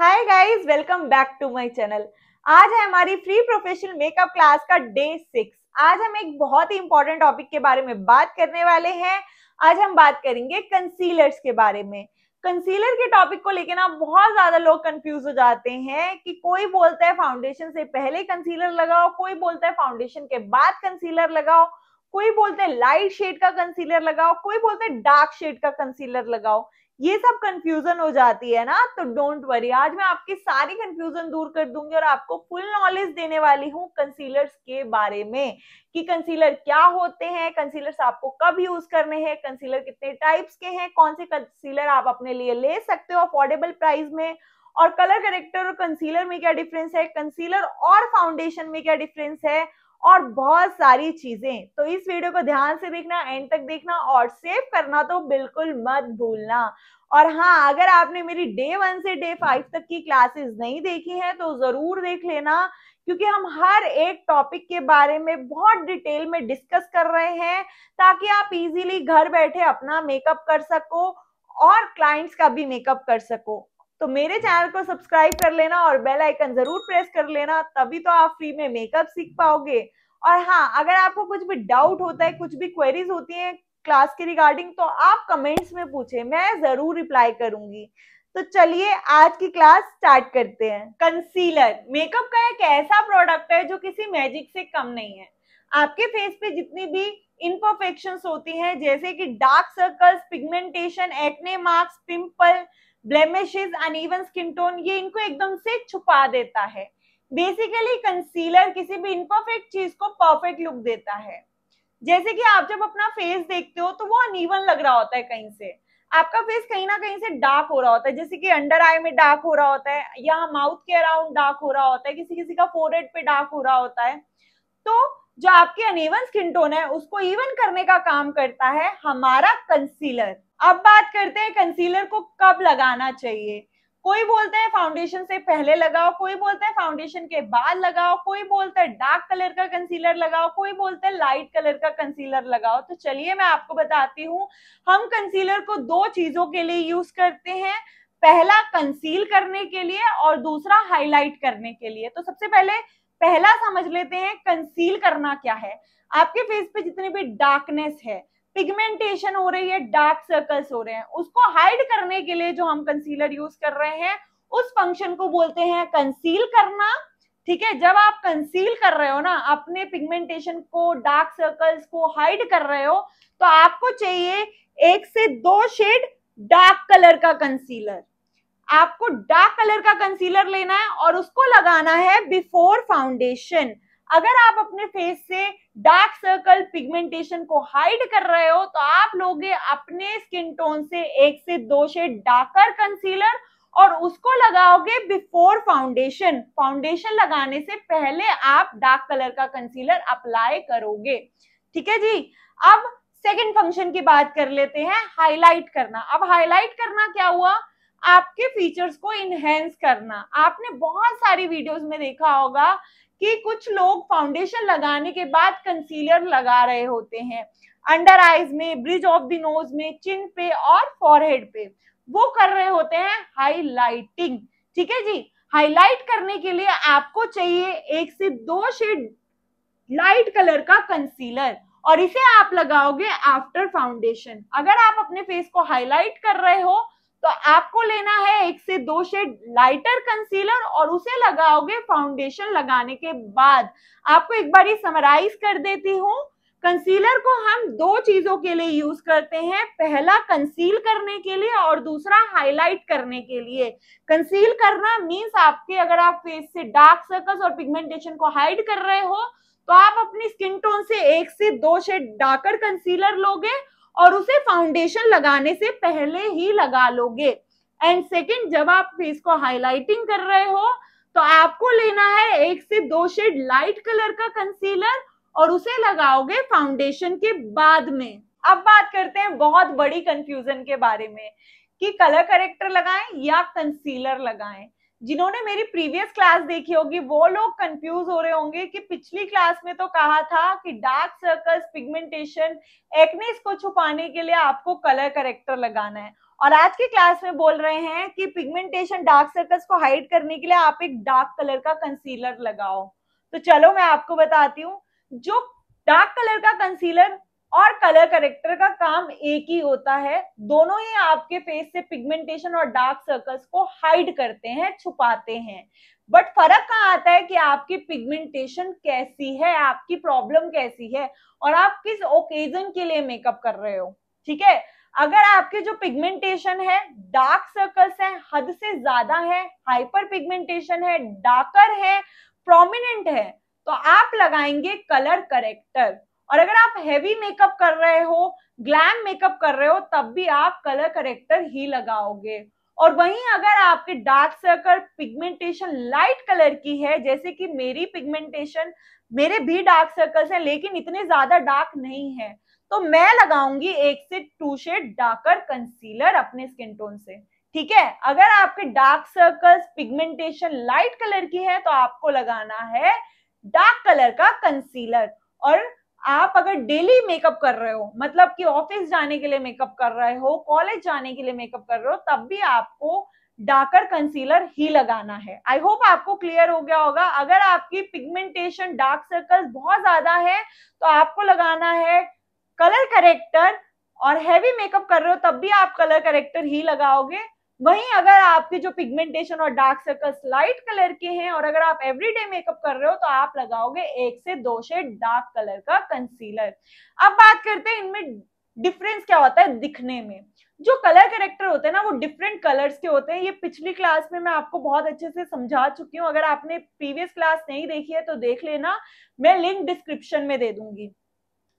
hi guys welcome back to my channel आज है हमारी फ्री प्रोफेशनल मेकअप क्लास का डे सिक्स आज हम एक बहुत ही इंपॉर्टेंट टॉपिक के बारे में बात करने वाले हैं आज हम बात करेंगे कंसीलर्स के बारे में कंसीलर के टॉपिक को लेकर ना बहुत ज्यादा लोग कंफ्यूज हो जाते हैं कि कोई बोलता है फाउंडेशन से पहले कंसीलर लगाओ कोई बोलता है फाउंडेशन के बाद कंसीलर लगाओ कोई बोलते हैं लाइट शेड का कंसीलर लगाओ कोई बोलते हैं डार्क शेड का कंसीलर लगाओ ये सब कंफ्यूजन हो जाती है ना तो डोंट वरी आज मैं आपकी सारी कंफ्यूजन दूर कर दूंगी और आपको फुल नॉलेज देने वाली हूँ कंसीलर्स के बारे में कि कंसीलर क्या होते हैं कंसीलर्स आपको कब यूज करने हैं कंसीलर कितने टाइप्स के हैं कौन से कंसीलर आप अपने लिए ले सकते हो अफोर्डेबल प्राइस में और कलर करेक्टर और कंसीलर में क्या डिफरेंस है कंसीलर और फाउंडेशन में क्या डिफरेंस है और बहुत सारी चीजें तो इस वीडियो को ध्यान से देखना एंड तक देखना और सेव करना तो बिल्कुल मत भूलना और हाँ अगर आपने मेरी डे वन से डे फाइव तक की क्लासेस नहीं देखी हैं तो जरूर देख लेना क्योंकि हम हर एक टॉपिक के बारे में बहुत डिटेल में डिस्कस कर रहे हैं ताकि आप इजीली घर बैठे अपना मेकअप कर सको और क्लाइंट्स का भी मेकअप कर सको तो मेरे चैनल को सब्सक्राइब कर लेना और बेल आइकन जरूर प्रेस कर लेना तभी तो आप फ्री में मेकअप सीख पाओगे और हाँ अगर आपको कुछ भी डाउट होता है कुछ भी क्वेरीज होती हैं क्लास के रिगार्डिंग तो आप कमेंट्स में पूछे मैं जरूर रिप्लाई करूंगी तो चलिए आज की क्लास स्टार्ट करते हैं कंसीलर मेकअप का एक ऐसा प्रोडक्ट है जो किसी मैजिक से कम नहीं है आपके फेस पे जितनी भी इनपरफेक्शन होती हैं जैसे कि dark circles pigmentation acne marks pimple blemishes uneven skin tone ये इनको एकदम से छुपा देता है बेसिकली कंसीलर किसी भी इनपरफेक्ट चीज को परफेक्ट लुक देता है जैसे कि आप जब अपना फेस देखते हो तो वो अनइवन लग रहा होता है कहीं से आपका फेस कहीं ना कहीं से डार्क हो रहा होता है जैसे कि अंडर आई में डार्क हो रहा होता है या माउथ के अराउंड डार्क हो रहा होता है किसी किसी का फोरहेड पे डार्क हो रहा होता है तो जो आपके अनिवन स्किन टोन है उसको इवन करने का काम करता है हमारा कंसीलर अब बात करते हैं कंसीलर को कब लगाना चाहिए कोई बोलते हैं फाउंडेशन से पहले लगाओ कोई बोलते हैं फाउंडेशन के बाद लगाओ कोई बोलता है डार्क कलर का कंसीलर लगाओ कोई बोलता है लाइट कलर का कंसीलर लगाओ तो चलिए मैं आपको बताती हूँ हम कंसीलर को दो चीजों के लिए यूज करते हैं पहला कंसील करने के लिए और दूसरा हाईलाइट करने के लिए तो सबसे पहले पहला समझ लेते हैं कंसील करना क्या है आपके फेस पे जितनी भी डार्कनेस है पिगमेंटेशन हो रही है डार्क सर्कल्स हो रहे हैं उसको हाइड करने के लिए जो हम कंसीलर यूज कर रहे हैं उस फंक्शन को बोलते हैं कंसील करना ठीक है जब आप कंसील कर रहे हो ना अपने पिगमेंटेशन को डार्क सर्कल्स को हाइड कर रहे हो तो आपको चाहिए एक से दो शेड डार्क कलर का कंसीलर आपको डार्क कलर का कंसीलर लेना है और उसको लगाना है बिफोर फाउंडेशन अगर आप अपने फेस से डार्क सर्कल पिगमेंटेशन को हाइड कर रहे हो तो आप लोगे अपने स्किन टोन से एक से दो शेड डार्कर कंसीलर और उसको लगाओगे बिफोर फाउंडेशन फाउंडेशन लगाने से पहले आप डार्क कलर का कंसीलर अप्लाई करोगे ठीक है जी अब सेकंड फंक्शन की बात कर लेते हैं हाईलाइट करना अब हाईलाइट करना क्या हुआ आपके फीचर्स को इनहेंस करना आपने बहुत सारी वीडियोस में देखा होगा कि कुछ लोग फाउंडेशन लगाने के बाद कंसीलर लगा रहे होते हैं अंडर आईज में ब्रिज ऑफ द नोज में चिन पे और फॉरहेड पे वो कर रहे होते हैं हाईलाइटिंग ठीक है जी हाईलाइट करने के लिए आपको चाहिए एक से दो शेड लाइट कलर का कंसीलर और इसे आप लगाओगे आफ्टर फाउंडेशन अगर आप अपने फेस को हाईलाइट कर रहे हो तो आपको लेना है एक से दो शेड लाइटर कंसीलर और उसे लगाओगे फाउंडेशन लगाने के बाद आपको एक बार ही समराइज कर देती हूँ कंसीलर को हम दो चीजों के लिए यूज करते हैं पहला कंसील करने के लिए और दूसरा हाईलाइट करने के लिए कंसील करना मींस आपके अगर आप फेस से डार्क सर्कल्स और पिगमेंटेशन को हाइड कर रहे हो तो आप अपनी स्किन टोन से एक से दो शेड डार्कर कंसीलर लोगे और उसे फाउंडेशन लगाने से पहले ही लगा लोगे एंड सेकेंड जब आप फेस को हाईलाइटिंग कर रहे हो तो आपको लेना है एक से दो शेड लाइट कलर का कंसीलर और उसे लगाओगे फाउंडेशन के बाद में अब बात करते हैं बहुत बड़ी कंफ्यूजन के बारे में कि कलर करेक्टर लगाएं या कंसीलर लगाएं जिन्होंने मेरी प्रीवियस क्लास देखी होगी वो लोग कंफ्यूज हो रहे होंगे कि पिछली क्लास में तो कहा था कि डार्क सर्कल्स पिगमेंटेशन एक्नेस को छुपाने के लिए आपको कलर करेक्टर लगाना है और आज की क्लास में बोल रहे हैं कि पिगमेंटेशन डार्क सर्कल्स को हाइड करने के लिए आप एक डार्क कलर का कंसीलर लगाओ तो चलो मैं आपको बताती हूँ जो डार्क कलर का कंसीलर और कलर करेक्टर का काम एक ही होता है दोनों ही आपके फेस से पिगमेंटेशन और डार्क सर्कल्स को हाइड करते हैं छुपाते हैं बट फर्क कहाँ आता है कि आपकी पिगमेंटेशन कैसी है आपकी प्रॉब्लम कैसी है और आप किस ओकेजन के लिए मेकअप कर रहे हो ठीक है अगर आपके जो पिगमेंटेशन है डार्क सर्कल्स हैं हद से ज्यादा है हाइपर पिगमेंटेशन है डार्कर है प्रोमिनेंट है तो आप लगाएंगे कलर करेक्टर और अगर आप हैवी मेकअप कर रहे हो ग्लैम मेकअप कर रहे हो तब भी आप कलर करेक्टर ही लगाओगे और वहीं अगर आपके dark circle pigmentation light colour की है जैसे कि मेरी पिगमेंटेशन मेरे भी डार्क सर्कल्स हैं लेकिन इतने ज्यादा डार्क नहीं है तो मैं लगाऊंगी एक से टू शेड डार्कर कंसीलर अपने स्किन टोन से ठीक है अगर आपके dark circles pigmentation light colour की है तो आपको लगाना है डार्क कलर का कंसीलर और आप अगर डेली मेकअप कर रहे हो मतलब कि ऑफिस जाने के लिए मेकअप कर रहे हो कॉलेज जाने के लिए मेकअप कर रहे हो तब भी आपको डार्कर कंसीलर ही लगाना है आई होप आपको क्लियर हो गया होगा अगर आपकी पिगमेंटेशन डार्क सर्कल्स बहुत ज्यादा है तो आपको लगाना है कलर करेक्टर और हैवी मेकअप कर रहे हो तब भी आप कलर करेक्टर ही लगाओगे वहीं अगर आपके जो पिगमेंटेशन और डार्क सर्कल्स लाइट कलर के हैं और अगर आप एवरीडे मेकअप कर रहे हो तो आप लगाओगे एक से दो शेड डार्क कलर का कंसीलर अब बात करते हैं इनमें डिफरेंस क्या होता है दिखने में जो कलर करेक्टर होते हैं ना वो डिफरेंट कलर्स के होते हैं ये पिछली क्लास में मैं आपको बहुत अच्छे से समझा चुकी हूँ अगर आपने प्रीवियस क्लास नहीं देखी है तो देख लेना मैं लिंक डिस्क्रिप्शन में दे दूंगी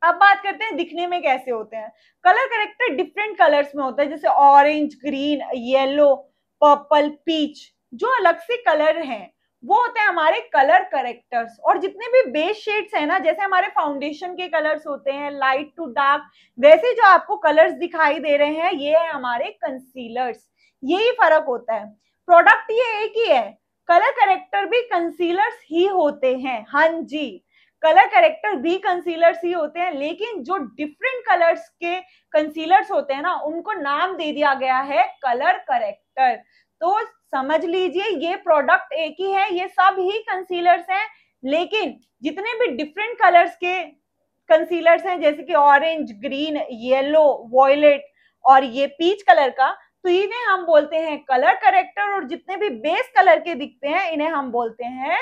अब बात करते हैं दिखने में कैसे होते हैं कलर करेक्टर डिफरेंट कलर्स में होता है जैसे orange green yellow purple peach जो अलग से कलर हैं वो होते हैं हमारे कलर करेक्टर्स और जितने भी बेस शेड्स हैं ना जैसे हमारे फाउंडेशन के कलर्स होते हैं लाइट टू डार्क वैसे जो आपको कलर्स दिखाई दे रहे हैं ये है हमारे कंसीलर्स यही फर्क होता है प्रोडक्ट ये एक ही है कलर करेक्टर भी कंसीलर्स ही होते हैं हाँ जी कलर करेक्टर भी कंसीलर्स ही होते हैं लेकिन जो डिफरेंट कलर्स के कंसीलर्स होते हैं ना उनको नाम दे दिया गया है कलर करेक्टर तो समझ लीजिए ये प्रोडक्ट एक ही है ये सब ही कंसीलर्स हैं लेकिन जितने भी डिफरेंट कलर्स के कंसीलर्स हैं जैसे कि ऑरेंज ग्रीन येलो वॉयलेट और ये पीच कलर का तो इन्हें हम बोलते हैं कलर करेक्टर और जितने भी बेस कलर के दिखते हैं इन्हें हम बोलते हैं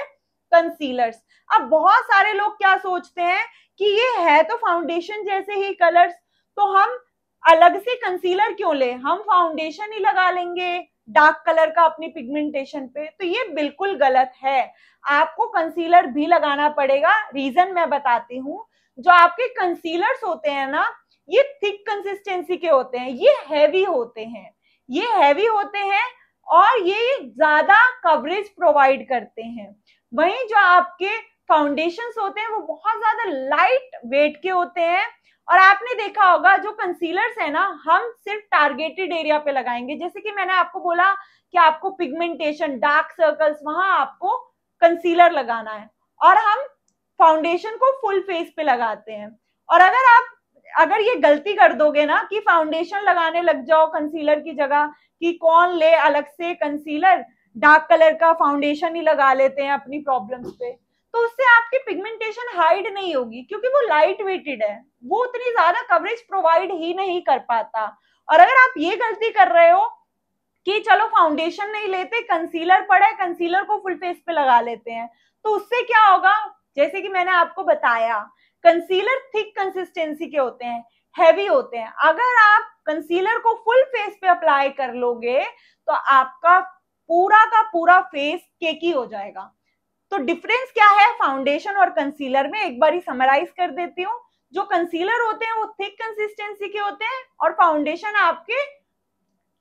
कंसीलर्स अब बहुत सारे लोग क्या सोचते हैं कि ये है तो फाउंडेशन जैसे ही कलर्स तो हम अलग से कंसीलर क्यों ले हम फाउंडेशन ही लगा लेंगे डार्क कलर का अपनी पिगमेंटेशन पे तो ये बिल्कुल गलत है आपको कंसीलर भी लगाना पड़ेगा रीजन मैं बताती हूँ जो आपके कंसीलर्स होते हैं ना ये थिक कंसिस्टेंसी के होते हैं ये हैवी होते हैं ये हैवी होते हैं और ये ज्यादा कवरेज प्रोवाइड करते हैं वहीं जो आपके फाउंडेशन होते हैं वो बहुत ज्यादा लाइट वेट के होते हैं और आपने देखा होगा जो कंसीलर्स है ना हम सिर्फ टारगेटेड एरिया पे लगाएंगे जैसे कि मैंने आपको बोला कि आपको पिगमेंटेशन डार्क सर्कल्स वहां आपको कंसीलर लगाना है और हम फाउंडेशन को फुल फेस पे लगाते हैं और अगर आप अगर ये गलती कर दोगे ना कि फाउंडेशन लगाने लग जाओ कंसीलर की जगह कि कौन ले अलग से कंसीलर डार्क कलर का फाउंडेशन ही लगा लेते हैं अपनी प्रॉब्लम्स पे तो उससे आपकी पिगमेंटेशन हाइड नहीं होगी क्योंकि वो लाइट वेटेड है वो उतनी ज्यादा कवरेज प्रोवाइड ही नहीं कर पाता और अगर आप ये गलती कर रहे हो कि चलो फाउंडेशन नहीं लेते कंसीलर पड़ा है कंसीलर को फुल फेस पे लगा लेते हैं तो उससे क्या होगा जैसे कि मैंने आपको बताया कंसीलर थिक कंसिस्टेंसी के होते हैं हैवी होते हैं अगर आप कंसीलर को फुल फेस पे अप्लाई कर लोगे तो आपका पूरा का पूरा फेस केकी हो जाएगा तो डिफरेंस क्या है फाउंडेशन और कंसीलर में एक बार समराइज कर देती हूँ जो कंसीलर होते हैं वो थिक कंसिस्टेंसी के होते हैं और फाउंडेशन आपके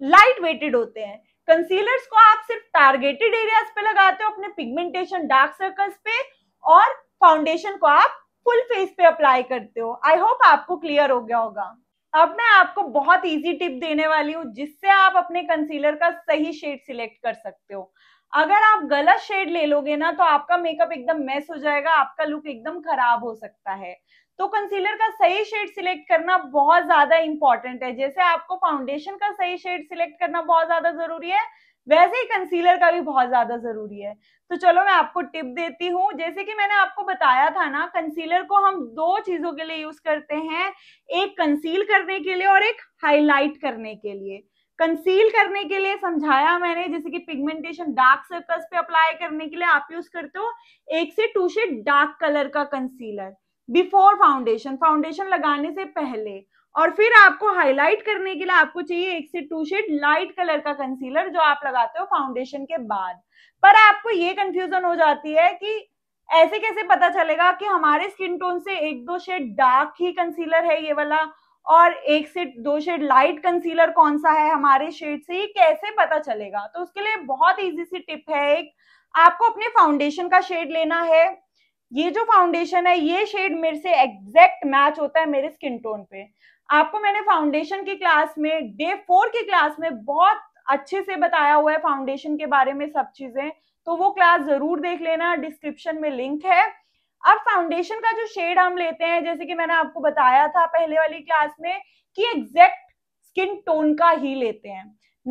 लाइट वेटेड होते हैं कंसीलर्स को आप सिर्फ टारगेटेड एरियाज पे लगाते हो अपने पिगमेंटेशन डार्क सर्कल्स पे और फाउंडेशन को आप फुल फेस पे अप्लाई करते हो आई होप आपको क्लियर हो गया होगा अब मैं आपको बहुत इजी टिप देने वाली हूँ जिससे आप अपने कंसीलर का सही शेड सिलेक्ट कर सकते हो अगर आप गलत शेड ले लोगे ना तो आपका मेकअप एकदम मैस हो जाएगा आपका लुक एकदम खराब हो सकता है तो कंसीलर का सही शेड सिलेक्ट करना बहुत ज्यादा इंपॉर्टेंट है जैसे आपको फाउंडेशन का सही शेड सिलेक्ट करना बहुत ज्यादा जरूरी है वैसे ही कंसीलर का भी बहुत ज्यादा जरूरी है तो चलो मैं आपको टिप देती हूँ जैसे कि मैंने आपको बताया था ना कंसीलर को हम दो चीजों के लिए यूज करते हैं एक कंसील करने के लिए और एक हाईलाइट करने के लिए कंसील करने के लिए समझाया मैंने जैसे कि पिगमेंटेशन डार्क सर्कल्स पे अप्लाई करने के लिए आप यूज करते हो एक से टू शेड डार्क कलर का कंसीलर बिफोर फाउंडेशन फाउंडेशन लगाने से पहले और फिर आपको हाईलाइट करने के लिए आपको चाहिए एक से टू शेड लाइट कलर का कंसीलर जो आप लगाते हो फाउंडेशन के बाद पर आपको ये कंफ्यूजन हो जाती है कि ऐसे कैसे पता चलेगा कि हमारे स्किन टोन से एक दो शेड डार्क ही कंसीलर है ये वाला और एक से दो शेड लाइट कंसीलर कौन सा है हमारे शेड से ये कैसे पता चलेगा तो उसके लिए बहुत इजी सी टिप है एक आपको अपने फाउंडेशन का शेड लेना है ये जो फाउंडेशन है ये शेड मेरे से एग्जैक्ट मैच होता है मेरे स्किन टोन पे आपको मैंने फाउंडेशन की क्लास में डे फोर की क्लास में बहुत अच्छे से बताया हुआ है फाउंडेशन के बारे में सब चीजें तो वो क्लास जरूर देख लेना डिस्क्रिप्शन में लिंक है अब फाउंडेशन का जो शेड हम लेते हैं जैसे कि मैंने आपको बताया था पहले वाली क्लास में कि एग्जैक्ट स्किन टोन का ही लेते हैं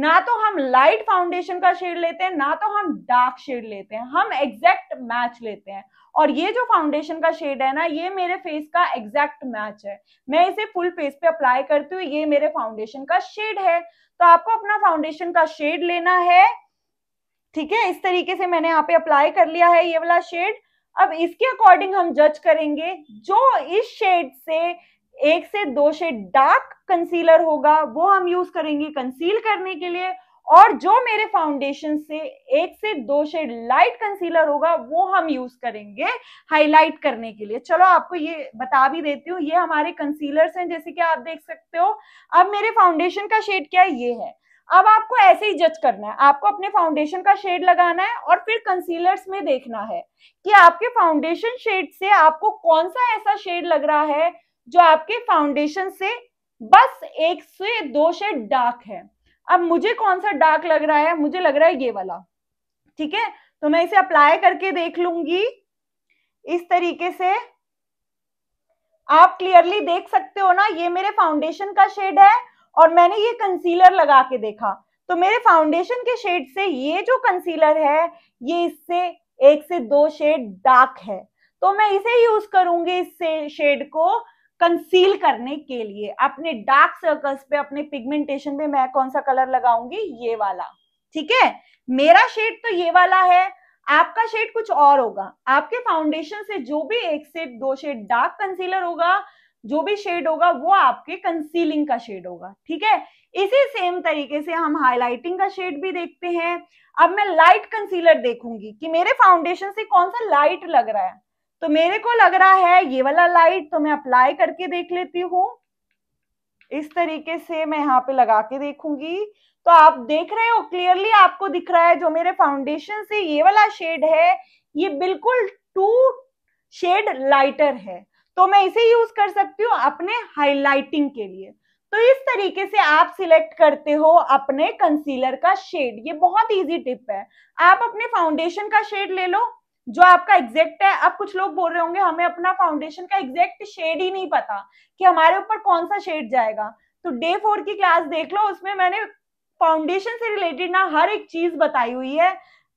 ना तो हम लाइट फाउंडेशन का शेड लेते हैं ना तो हम डार्क शेड लेते हैं हम एग्जैक्ट मैच लेते हैं और ये जो फाउंडेशन का शेड है ना ये मेरे फेस का एग्जैक्ट मैच है मैं इसे फुल फेस पे अप्लाई करती हूँ ये मेरे फाउंडेशन का शेड है तो आपको अपना फाउंडेशन का शेड लेना है ठीक है इस तरीके से मैंने यहाँ पे अप्लाई कर लिया है ये वाला शेड अब इसके अकॉर्डिंग हम जज करेंगे जो इस शेड से एक से दो शेड डार्क कंसीलर होगा वो हम यूज करेंगे कंसील करने के लिए और जो मेरे फाउंडेशन से एक से दो शेड लाइट कंसीलर होगा वो हम यूज करेंगे हाईलाइट करने के लिए चलो आपको ये बता भी देती हूँ ये हमारे कंसीलर्स हैं जैसे कि आप देख सकते हो अब मेरे फाउंडेशन का शेड क्या है ये है अब आपको ऐसे ही जज करना है आपको अपने फाउंडेशन का शेड लगाना है और फिर कंसीलर्स में देखना है कि आपके फाउंडेशन शेड से आपको कौन सा ऐसा शेड लग रहा है जो आपके फाउंडेशन से बस एक से दो शेड डार्क है अब मुझे कौन सा डार्क लग रहा है मुझे लग रहा है ये वाला ठीक है तो मैं इसे अप्लाई करके देख लूंगी इस तरीके से आप क्लियरली देख सकते हो ना ये मेरे फाउंडेशन का शेड है और मैंने ये कंसीलर लगा के देखा तो मेरे फाउंडेशन के शेड से ये जो कंसीलर है ये इससे एक से दो शेड डार्क है तो मैं इसे यूज करूंगी इस शेड को कंसील करने के लिए अपने डार्क सर्कल्स पे अपने पिगमेंटेशन पे मैं कौन सा कलर लगाऊंगी ये वाला ठीक है मेरा शेड तो ये वाला है आपका शेड कुछ और होगा आपके फाउंडेशन से जो भी एक से दो शेड डार्क कंसीलर होगा जो भी शेड होगा वो आपके कंसीलिंग का शेड होगा ठीक है इसी सेम तरीके से हम हाईलाइटिंग का शेड भी देखते हैं अब मैं लाइट कंसीलर देखूंगी कि मेरे फाउंडेशन से कौन सा लाइट लग रहा है तो मेरे को लग रहा है ये वाला लाइट तो मैं अप्लाई करके देख लेती हूँ इस तरीके से मैं यहाँ पे लगा के देखूंगी तो आप देख रहे हो क्लियरली आपको दिख रहा है जो मेरे फाउंडेशन से ये वाला शेड है ये बिल्कुल टू शेड लाइटर है तो मैं इसे यूज कर सकती हूँ अपने हाईलाइटिंग के लिए तो इस तरीके से आप सिलेक्ट करते हो अपने कंसीलर का शेड ये बहुत इजी टिप है आप अपने फाउंडेशन का शेड ले लो जो आपका एग्जैक्ट है अब कुछ लोग बोल रहे होंगे हमें अपना फाउंडेशन का एग्जैक्ट शेड ही नहीं पता कि हमारे ऊपर कौन सा शेड जाएगा तो डे फोर की क्लास देख लो उसमें मैंने फाउंडेशन से रिलेटेड ना हर एक चीज बताई हुई है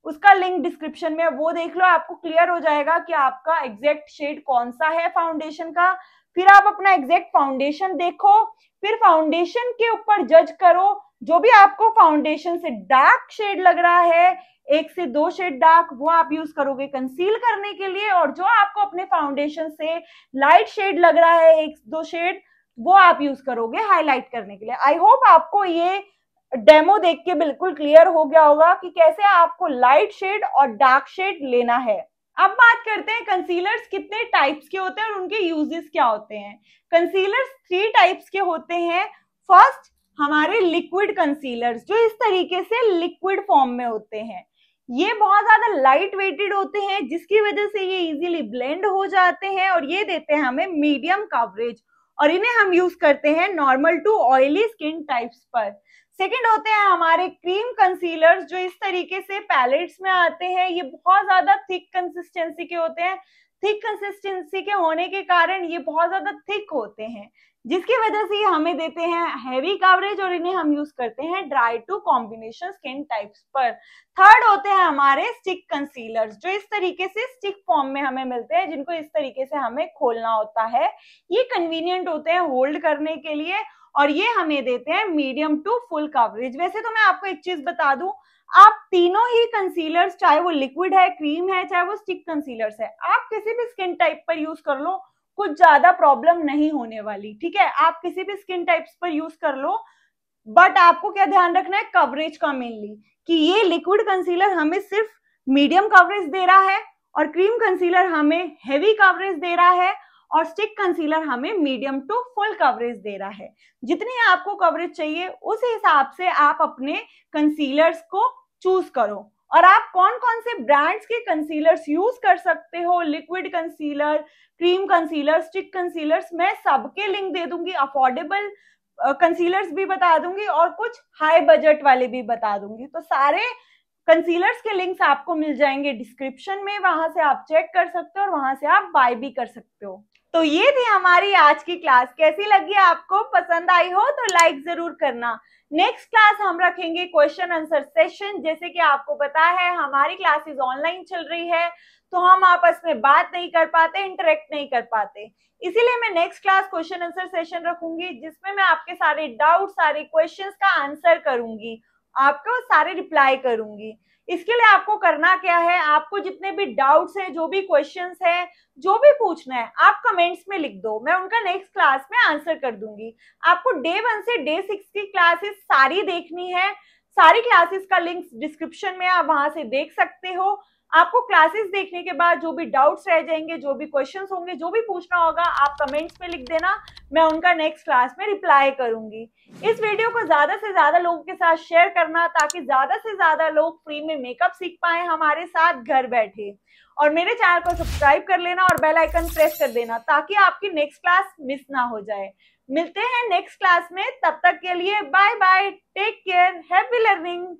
उसका लिंक डिस्क्रिप्शन में वो देख लो आपको क्लियर हो जाएगा कि आपका एग्जैक्ट शेड कौन सा है फाउंडेशन का फिर आप अपना एग्जैक्ट फाउंडेशन देखो फिर फाउंडेशन के ऊपर जज करो जो भी आपको फाउंडेशन से डार्क शेड लग रहा है एक से दो शेड डार्क वो आप यूज करोगे कंसील करने के लिए और जो आपको अपने फाउंडेशन से लाइट शेड लग रहा है एक दो शेड वो आप यूज करोगे हाईलाइट करने के लिए आई होप आपको ये डेमो देख के बिल्कुल क्लियर हो गया होगा कि कैसे आपको लाइट शेड और डार्क शेड लेना है अब बात करते हैं कंसीलर्स कितने टाइप्स के होते हैं और उनके यूजेस क्या होते हैं कंसीलर्स थ्री टाइप्स के होते हैं फर्स्ट हमारे लिक्विड कंसीलर्स जो इस तरीके से लिक्विड फॉर्म में होते हैं ये बहुत ज्यादा लाइट वेटेड होते हैं जिसकी वजह से ये इजीली ब्लेंड हो जाते हैं और ये देते हैं हमें मीडियम कवरेज और इन्हें हम यूज करते हैं normal to oily skin types पर सेकेंड होते हैं हमारे क्रीम कंसीलर्स जो इस तरीके से पैलेट्स में आते हैं ये बहुत ज्यादा थिक कंसिस्टेंसी के होते हैं थिक कंसिस्टेंसी के होने के कारण ये बहुत ज्यादा थिक होते हैं जिसकी वजह से हमें देते हैं हैवी कवरेज और इन्हें हम यूज करते हैं dry to combination skin types पर थर्ड होते हैं हमारे स्टिक कंसीलर्स जो इस तरीके से स्टिक फॉर्म में हमें मिलते हैं जिनको इस तरीके से हमें खोलना होता है ये कन्वीनियंट होते हैं होल्ड करने के लिए और ये हमें देते हैं मीडियम टू फुल कवरेज वैसे तो मैं आपको एक चीज बता दूं आप तीनों ही कंसीलर्स चाहे वो लिक्विड है क्रीम है चाहे वो स्टिक कंसीलर्स है आप किसी भी स्किन टाइप पर यूज कर लो कुछ ज्यादा प्रॉब्लम नहीं होने वाली ठीक है आप किसी भी स्किन टाइप्स पर यूज कर लो बट आपको क्या ध्यान रखना है कवरेज का मेनली कि ये लिक्विड कंसीलर हमें सिर्फ मीडियम कवरेज दे रहा है और क्रीम कंसीलर हमें हेवी कवरेज दे रहा है और स्टिक कंसीलर हमें मीडियम टू फुल कवरेज दे रहा है जितनी आपको कवरेज चाहिए उस हिसाब से आप अपने कंसीलर्स को चूज करो और आप कौन कौन से ब्रांड्स के कंसीलर्स यूज कर सकते हो liquid concealer cream concealer stick concealers मैं सबके लिंक दे दूंगी अफोर्डेबल कंसीलर्स भी बता दूंगी और कुछ हाई बजट वाले भी बता दूंगी तो सारे कंसीलर्स के लिंक्स आपको मिल जाएंगे डिस्क्रिप्शन में वहां से आप चेक कर सकते हो और वहां से आप बाय भी कर सकते हो तो ये थी हमारी आज की क्लास कैसी लगी आपको पसंद आई हो तो लाइक जरूर करना नेक्स्ट क्लास हम रखेंगे क्वेश्चन आंसर सेशन जैसे कि आपको पता है हमारी क्लासेस ऑनलाइन चल रही है तो हम आपस में बात नहीं कर पाते इंटरेक्ट नहीं कर पाते इसीलिए मैं next class question answer session रखूंगी जिसमें मैं आपके सारे डाउट सारे क्वेश्चंस का आंसर करूंगी आपको सारे रिप्लाई करूंगी इसके लिए आपको करना क्या है आपको जितने भी डाउट्स हैं जो भी क्वेश्चन हैं जो भी पूछना है आप कमेंट्स में लिख दो मैं उनका नेक्स्ट क्लास में आंसर कर दूंगी आपको डे वन से डे सिक्स की क्लासेस सारी देखनी है सारी क्लासेस का लिंक डिस्क्रिप्शन में आप वहां से देख सकते हो आपको क्लासेस देखने के बाद जो भी डाउट्स रह जाएंगे जो भी क्वेश्चंस होंगे जो भी पूछना होगा आप कमेंट्स में लिख देना मैं उनका नेक्स्ट क्लास में रिप्लाई करूंगी इस वीडियो को ज्यादा से ज्यादा लोगों के साथ शेयर करना ताकि ज्यादा से ज्यादा लोग फ्री में मेकअप सीख पाए हमारे साथ घर बैठे और मेरे चैनल को सब्सक्राइब कर लेना और बेल आइकन प्रेस कर देना ताकि आपकी नेक्स्ट क्लास मिस ना हो जाए मिलते हैं नेक्स्ट क्लास में तब तक के लिए bye bye take care happy learning